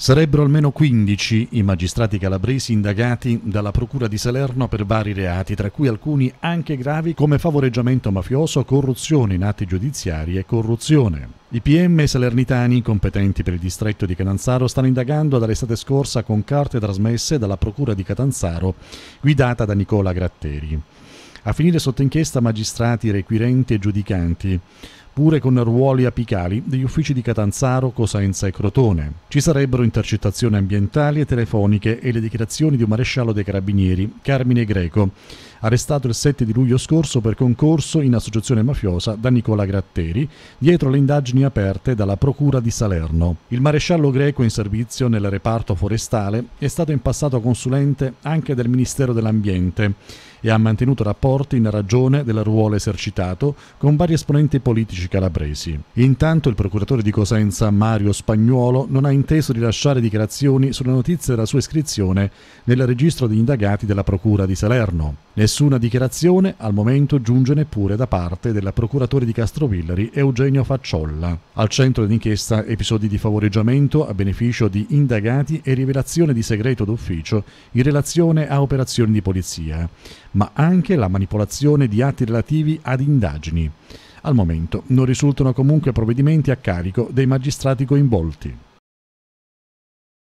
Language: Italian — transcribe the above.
Sarebbero almeno 15 i magistrati calabresi indagati dalla Procura di Salerno per vari reati, tra cui alcuni anche gravi come favoreggiamento mafioso, corruzione in atti giudiziari e corruzione. I PM salernitani competenti per il distretto di Catanzaro stanno indagando dall'estate scorsa con carte trasmesse dalla Procura di Catanzaro, guidata da Nicola Gratteri a finire sotto inchiesta magistrati requirenti e giudicanti, pure con ruoli apicali degli uffici di Catanzaro, Cosenza e Crotone. Ci sarebbero intercettazioni ambientali e telefoniche e le dichiarazioni di un maresciallo dei carabinieri, Carmine Greco, arrestato il 7 di luglio scorso per concorso in associazione mafiosa da Nicola Gratteri, dietro le indagini aperte dalla Procura di Salerno. Il maresciallo Greco in servizio nel reparto forestale è stato in passato consulente anche del Ministero dell'Ambiente e ha mantenuto rapporti in ragione del ruolo esercitato con vari esponenti politici calabresi. Intanto il procuratore di Cosenza Mario Spagnuolo non ha inteso rilasciare dichiarazioni sulla notizia della sua iscrizione nel registro degli indagati della Procura di Salerno. Nessuna dichiarazione al momento giunge neppure da parte del procuratore di Castrovillari Eugenio Facciolla. Al centro dell'inchiesta episodi di favoreggiamento a beneficio di indagati e rivelazione di segreto d'ufficio in relazione a operazioni di polizia, ma anche la manipolazione di atti relativi ad indagini. Al momento non risultano comunque provvedimenti a carico dei magistrati coinvolti.